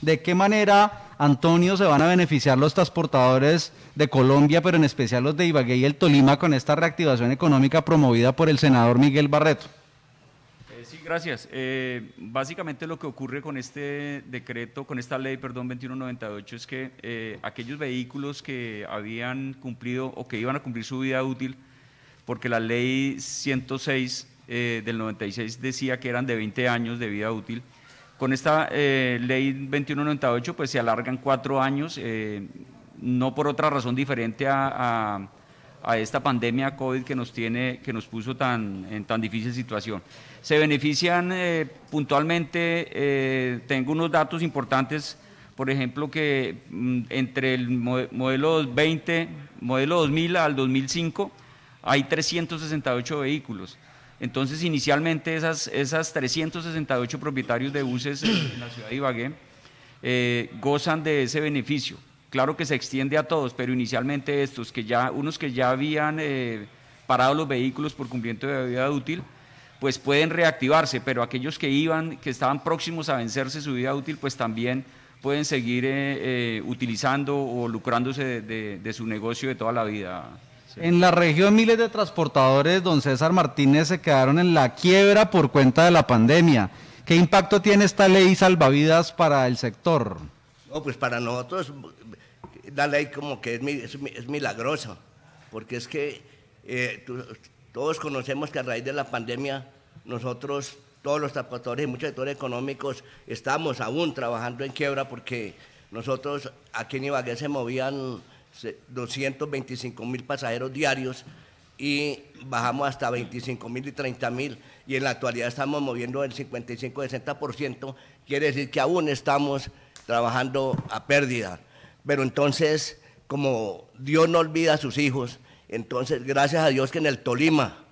de qué manera, Antonio, se van a beneficiar los transportadores de Colombia, pero en especial los de Ibagué y el Tolima, con esta reactivación económica promovida por el senador Miguel Barreto. Eh, sí, gracias. Eh, básicamente lo que ocurre con este decreto, con esta ley, perdón, 2198, es que eh, aquellos vehículos que habían cumplido o que iban a cumplir su vida útil, porque la ley 106 del 96 decía que eran de 20 años de vida útil. Con esta eh, ley 2198 pues se alargan cuatro años, eh, no por otra razón diferente a, esta pandemia COVID que nos, tiene, que nos puso tan, en tan difícil situación. Se benefician eh, puntualmente, tengo unos datos importantes, por ejemplo, que mm, entre el modelo 20, modelo 2000 al 2005 hay 368 vehículos. Entonces, inicialmente esas, esas 368 propietarios de buses eh, en la ciudad de Ibagué eh, gozan de ese beneficio. Claro que se extiende a todos, pero inicialmente estos, que ya, unos que ya habían eh, parado los vehículos por cumplimiento de vida útil, pues pueden reactivarse, pero aquellos que iban, que estaban próximos a vencerse su vida útil, pues también pueden seguir utilizando o lucrándose de su negocio de toda la vida, en la región miles de transportadores, don César Martínez, se quedaron en la quiebra por cuenta de la pandemia. ¿Qué impacto tiene esta ley salvavidas para el sector? No, pues para nosotros la ley como que es, milagrosa, porque es que eh, todos conocemos que a raíz de la pandemia nosotros, todos los transportadores y muchos sectores económicos, estamos aún trabajando en quiebra porque nosotros aquí en Ibagué se movían 225 mil pasajeros diarios y bajamos hasta 25 mil y 30 mil y en la actualidad estamos moviendo el 55-60%, quiere decir que aún estamos trabajando a pérdida. Pero entonces, como Dios no olvida a sus hijos, entonces gracias a Dios que en el Tolima,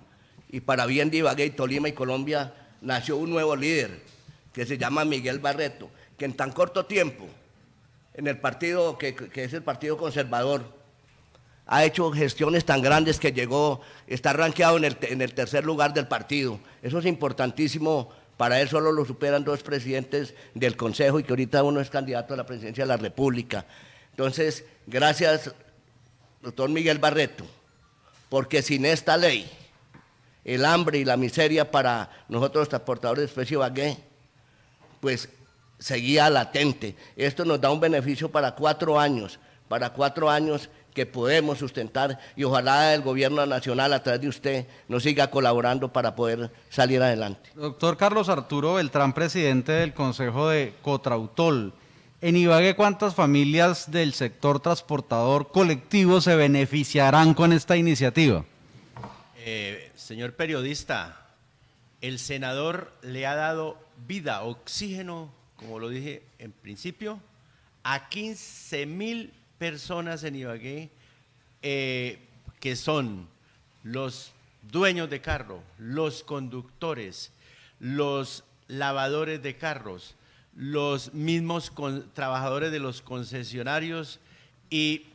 y para bien de Ibagué, Tolima y Colombia, nació un nuevo líder que se llama Miguel Barreto, que en tan corto tiempo en el partido que, es el Partido Conservador, ha hecho gestiones tan grandes que llegó, está rankeado en el, tercer lugar del partido. Eso es importantísimo para él solo lo superan dos presidentes del Consejo y que ahorita uno es candidato a la presidencia de la República. Entonces, gracias, doctor Miguel Barreto, porque sin esta ley, el hambre y la miseria para nosotros los transportadores de especie bagué, pues seguía latente. Esto nos da un beneficio para cuatro años, para cuatro años que podemos sustentar y ojalá el gobierno nacional a través de usted nos siga colaborando para poder salir adelante. Doctor Carlos Arturo Beltrán, presidente del Consejo de Cotrautol. En Ibagué, ¿cuántas familias del sector transportador colectivo se beneficiarán con esta iniciativa? Eh, señor periodista, el senador le ha dado vida, oxígeno como lo dije en principio, a 15 mil personas en Ibagué eh, que son los dueños de carro, los conductores, los lavadores de carros, los mismos trabajadores de los concesionarios y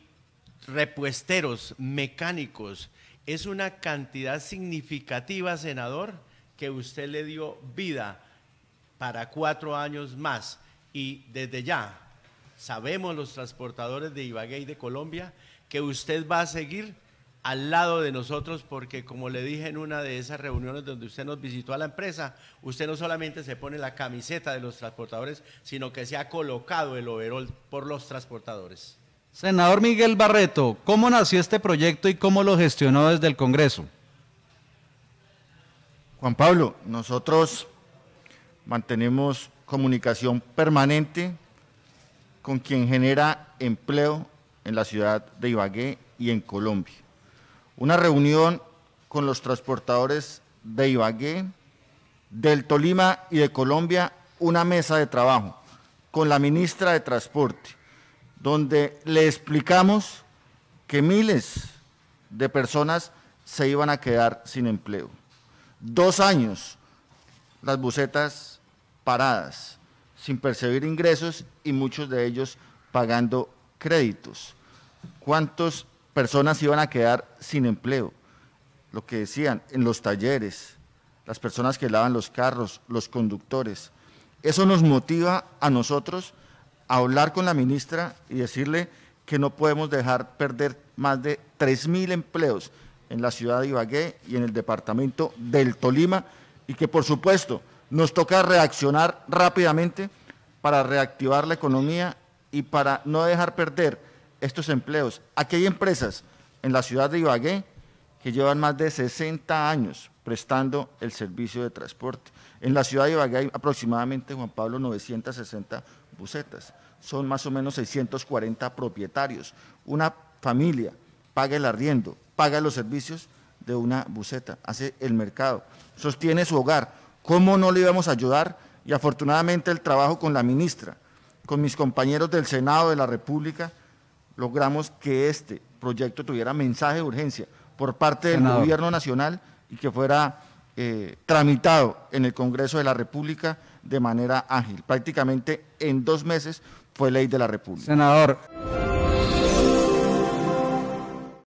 repuesteros, mecánicos. Es una cantidad significativa, senador, que usted le dio vida para cuatro años más. Y desde ya, sabemos los transportadores de Ibagué y de Colombia, que usted va a seguir al lado de nosotros porque como le dije en una de esas reuniones donde usted nos visitó a la empresa, usted no solamente se pone la camiseta de los transportadores, sino que se ha colocado el overall por los transportadores. Senador Miguel Barreto, ¿cómo nació este proyecto y cómo lo gestionó desde el Congreso? Juan Pablo, nosotros mantenemos comunicación permanente con quien genera empleo en la ciudad de Ibagué y en Colombia. Una reunión con los transportadores de Ibagué, del Tolima y de Colombia, una mesa de trabajo con la ministra de Transporte, donde le explicamos que miles de personas se iban a quedar sin empleo. Dos años las bucetas paradas, sin percibir ingresos y muchos de ellos pagando créditos. ¿Cuántas personas iban a quedar sin empleo? Lo que decían, en los talleres, las personas que lavan los carros, los conductores. Eso nos motiva a nosotros a hablar con la ministra y decirle que no podemos dejar perder más de 3.000 empleos en la ciudad de Ibagué y en el departamento del Tolima y que por supuesto nos toca reaccionar rápidamente para reactivar la economía y para no dejar perder estos empleos. Aquí hay empresas en la ciudad de Ibagué que llevan más de 60 años prestando el servicio de transporte. En la ciudad de Ibagué hay aproximadamente, Juan Pablo, 960 busetas. Son más o menos 640 propietarios. Una familia paga el arriendo, paga los servicios de una buceta, hace el mercado, sostiene su hogar. ¿Cómo no le íbamos a ayudar? Y afortunadamente el trabajo con la ministra, con mis compañeros del Senado de la República, logramos que este proyecto tuviera mensaje de urgencia por parte del Gobierno Nacional y que fuera eh, tramitado en el Congreso de la República de manera ágil. Prácticamente en dos meses fue ley de la República. Senador.